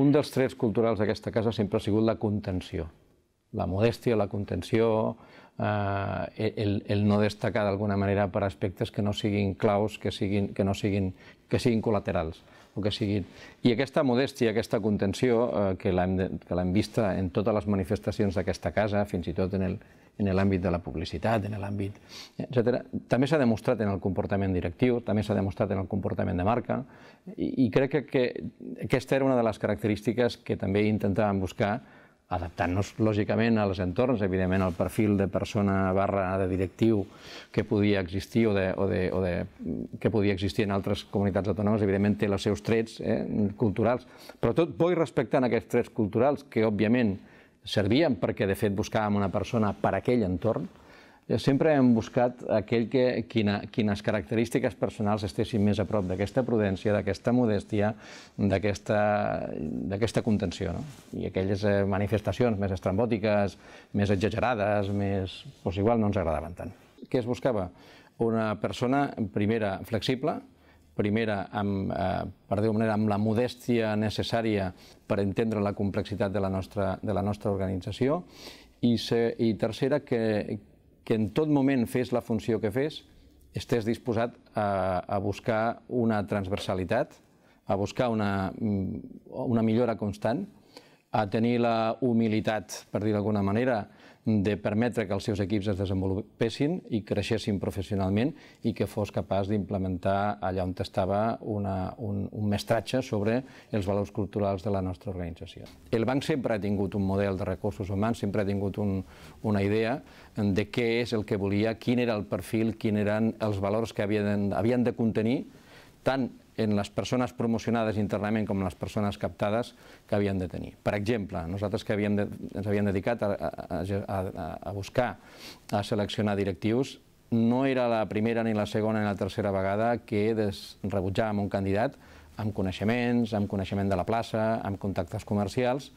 Un dels trets culturals d'aquesta casa sempre ha sigut la contenció. La modèstia, la contenció, eh, el, el no destacar d'alguna manera per aspectes que no siguin claus, que siguin, que no siguin, que siguin col·laterals o que siguin. I aquesta modèstia, aquesta contenció, eh, que l'hem vista en totes les manifestacions d'aquesta casa, fins i tot en el, en l'àmbit de la publicitat, en l'àmbit, etc. També s'ha demostrat en el comportament directiu, també s'ha demostrat en el comportament de marca, i, i crec que, que aquesta era una de les característiques que també intentàvem buscar, adaptant-nos lògicament als entorns, evidentment al perfil de persona barra de directiu que podia existir o, de, o, de, o de, que podia existir en altres comunitats autònomes, evidentment té els seus trets eh, culturals, però tot bo i respectant aquests trets culturals que, òbviament, servien perquè, de fet, buscàvem una persona per aquell entorn, Sempre hem buscat aquell que, quina, quines característiques personals estessin més a prop d'aquesta prudència, d'aquesta modèstia, d'aquesta contenció. No? I aquelles eh, manifestacions més estrambòtiques, més exagerades, més... Pues doncs igual no ens agradaven tant. Què es buscava? Una persona, primera, flexible, primera, amb, eh, per dir manera, amb la modèstia necessària per entendre la complexitat de la nostra, de la nostra organització, i, se, i tercera, que, que en tot moment fes la funció que fes, estés disposat a, a buscar una transversalitat, a buscar una, una millora constant, a tenir la humilitat, per dir d'alguna manera, de permetre que els seus equips es desenvolupessin i creixessin professionalment i que fos capaç d'implementar allà on estava una, un, un mestratge sobre els valors culturals de la nostra organització. El banc sempre ha tingut un model de recursos humans, sempre ha tingut un, una idea de què és el que volia, quin era el perfil, quin eren els valors que havien, havien de contenir tant en les persones promocionades internament com les persones captades que havien de tenir. Per exemple, nosaltres que havíem de, ens havíem dedicat a, a, a, a buscar, a seleccionar directius, no era la primera, ni la segona, ni la tercera vegada que des, rebutjàvem un candidat amb coneixements, amb coneixement de la plaça, amb contactes comercials,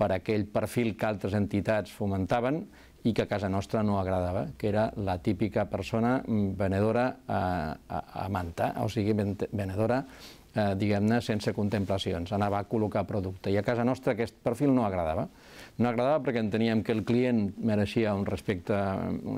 per aquell perfil que altres entitats fomentaven i que a casa nostra no agradava, que era la típica persona mm, venedora a, eh, a, a manta, o sigui, venedora, eh, diguem-ne, sense contemplacions, anava a col·locar producte. I a casa nostra aquest perfil no agradava. No agradava perquè enteníem que el client mereixia un respecte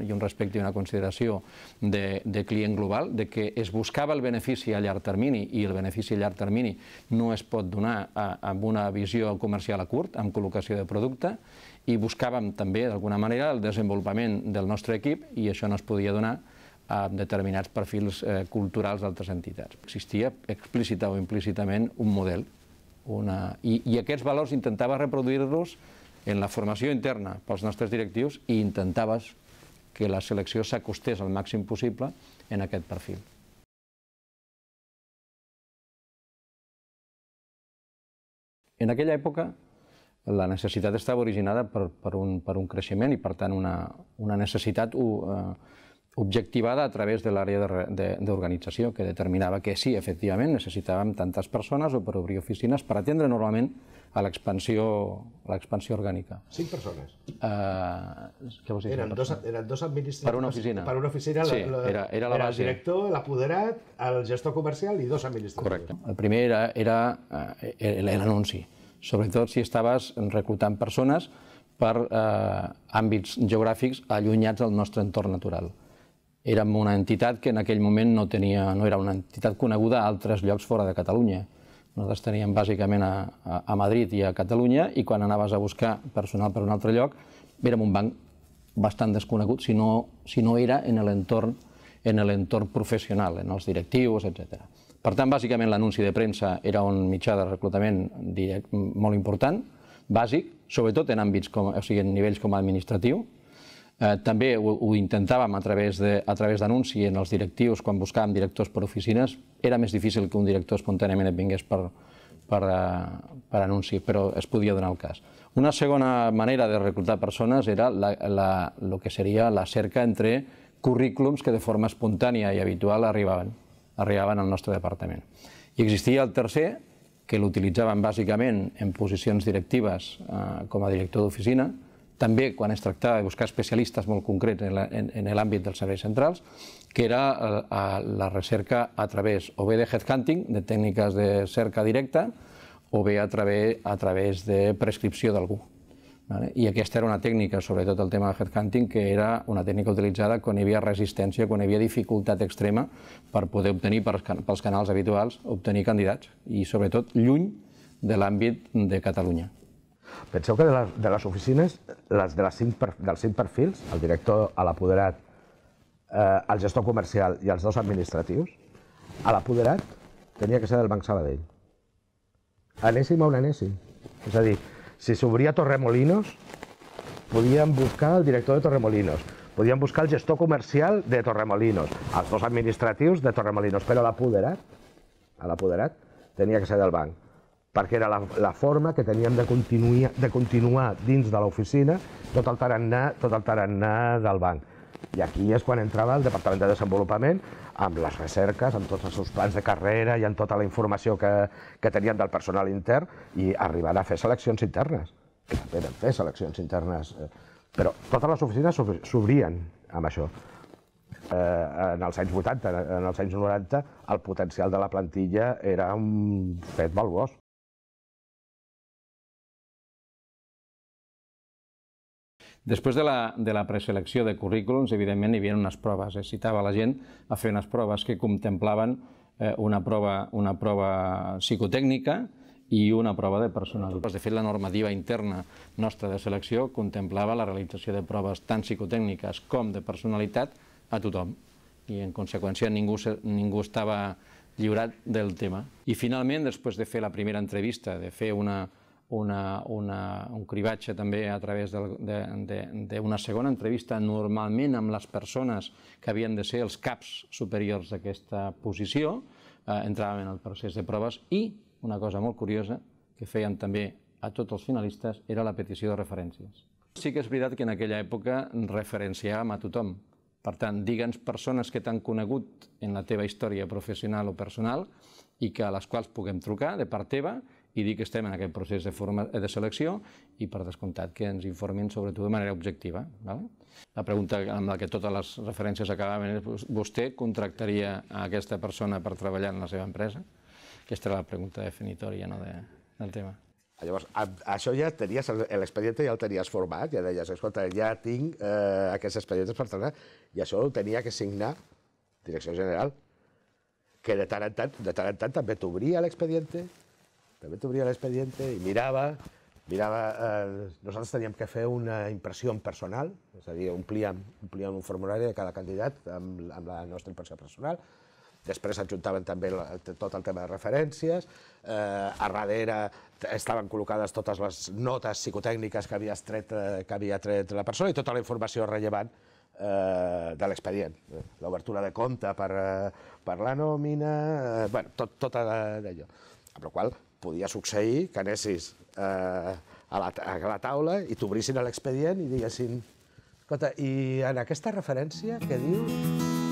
i un respecte i una consideració de, de client global, de que es buscava el benefici a llarg termini i el benefici a llarg termini no es pot donar a, eh, amb una visió comercial a curt, amb col·locació de producte, i buscàvem també, d'alguna manera, el desenvolupament del nostre equip i això no es podia donar amb determinats perfils eh, culturals d'altres entitats. Existia explícita o implícitament un model una... I, i aquests valors intentava reproduir-los en la formació interna pels nostres directius i intentaves que la selecció s'acostés al màxim possible en aquest perfil. En aquella època la necessitat estava originada per, per, un, per un creixement i, per tant, una, una necessitat uh, objectivada a través de l'àrea d'organització, de, de, que determinava que sí, efectivament, necessitàvem tantes persones o per obrir oficines per atendre normalment a l'expansió l'expansió orgànica. Cinc persones? Uh, què vols dir? Eren dos, eren dos administradors... Per una oficina. Per una oficina, sí, la, la, era, era, la era base. el director, l'apoderat, el gestor comercial i dos administradors. Correcte. El primer era, era, eh, era l'anunci sobretot si estaves reclutant persones per eh, àmbits geogràfics allunyats del nostre entorn natural. Érem una entitat que en aquell moment no, tenia, no era una entitat coneguda a altres llocs fora de Catalunya. Nosaltres teníem bàsicament a, a Madrid i a Catalunya i quan anaves a buscar personal per un altre lloc érem un banc bastant desconegut si no, si no era en l'entorn en l'entorn professional, en els directius, etc. Per tant, bàsicament l'anunci de premsa era un mitjà de reclutament molt important, bàsic, sobretot en àmbits com, o sigui, en nivells com administratiu. Eh, també ho, intentàvem a través d'anunci en els directius, quan buscàvem directors per oficines, era més difícil que un director espontàniament et vingués per, per, eh, per anunci, però es podia donar el cas. Una segona manera de reclutar persones era la, la, el que seria la cerca entre currículums que de forma espontània i habitual arribaven arribaven al nostre departament. I existia el tercer, que l'utilitzaven bàsicament en posicions directives eh, com a director d'oficina, també quan es tractava de buscar especialistes molt concrets en l'àmbit dels serveis centrals, que era eh, la recerca a través o bé de headhunting, de tècniques de cerca directa, o bé a través, a través de prescripció d'algú. Vale? I aquesta era una tècnica, sobretot el tema de headhunting, que era una tècnica utilitzada quan hi havia resistència, quan hi havia dificultat extrema per poder obtenir pels canals habituals, obtenir candidats, i sobretot lluny de l'àmbit de Catalunya. Penseu que de les, de les oficines, les de les dels cinc perfils, el director, a l'apoderat, eh, el gestor comercial i els dos administratius, a l'apoderat tenia que ser del Banc Sabadell. Anéssim a un anéssim. És a dir, si s'obria Torremolinos, podíem buscar el director de Torremolinos, podíem buscar el gestor comercial de Torremolinos, els dos administratius de Torremolinos, però l'apoderat, l'apoderat tenia que ser del banc, perquè era la, la forma que teníem de continuar, de continuar dins de l'oficina tot el tarannà, tot el tarannà del banc. I aquí és quan entrava el Departament de Desenvolupament amb les recerques, amb tots els seus plans de carrera i amb tota la informació que, que tenien del personal intern i arribant a fer seleccions internes, que també vam fer seleccions internes, eh, però totes les oficines s'obrien amb això. Eh, en els anys 80, en els anys 90, el potencial de la plantilla era un fet valuós. Després de la, de la preselecció de currículums, evidentment, hi havia unes proves. Es citava la gent a fer unes proves que contemplaven eh, una, prova, una prova psicotècnica i una prova de personalitat. Doncs, de fet, la normativa interna nostra de selecció contemplava la realització de proves tant psicotècniques com de personalitat a tothom i en conseqüència ningú, ningú estava lliurat del tema. I finalment, després de fer la primera entrevista, de fer una, una, una, un cribatge també a través d'una segona entrevista normalment amb les persones que havien de ser els caps superiors d'aquesta posició, eh, entràvem en el procés de proves i una cosa molt curiosa que feien també a tots els finalistes era la petició de referències. Sí que és veritat que en aquella època referenciàvem a tothom. Per tant, digue'ns persones que t'han conegut en la teva història professional o personal i que a les quals puguem trucar de part teva i dir que estem en aquest procés de, forma, de selecció i per descomptat que ens informin sobretot de manera objectiva. Val? La pregunta amb la que totes les referències acabaven és vostè contractaria a aquesta persona per treballar en la seva empresa? Aquesta era la pregunta definitòria no, de, del tema. Llavors, això ja tenies, l'expedient ja el tenies format, ja deies, escolta, ja tinc eh, aquests expedients per treballar, i això ho tenia que signar Direcció General, que de tant en tant, de tant, en tant també t'obria l'expedient també t'obria l'expediente i mirava, mirava, eh, nosaltres teníem que fer una impressió en personal, és a dir, omplíem, omplíem un formulari de cada candidat amb, amb la nostra impressió personal, després adjuntaven també la, tot el tema de referències, eh, a darrere estaven col·locades totes les notes psicotècniques que havia, tret, eh, que havia tret la persona i tota la informació rellevant eh, de l'expedient. L'obertura de compte per, eh, per la nòmina, eh, bueno, tot, tot d'allò. Amb la qual podia succeir que anessis eh, a, la, a la taula i t'obrissin l'expedient i diguessin escolta, i en aquesta referència que diu...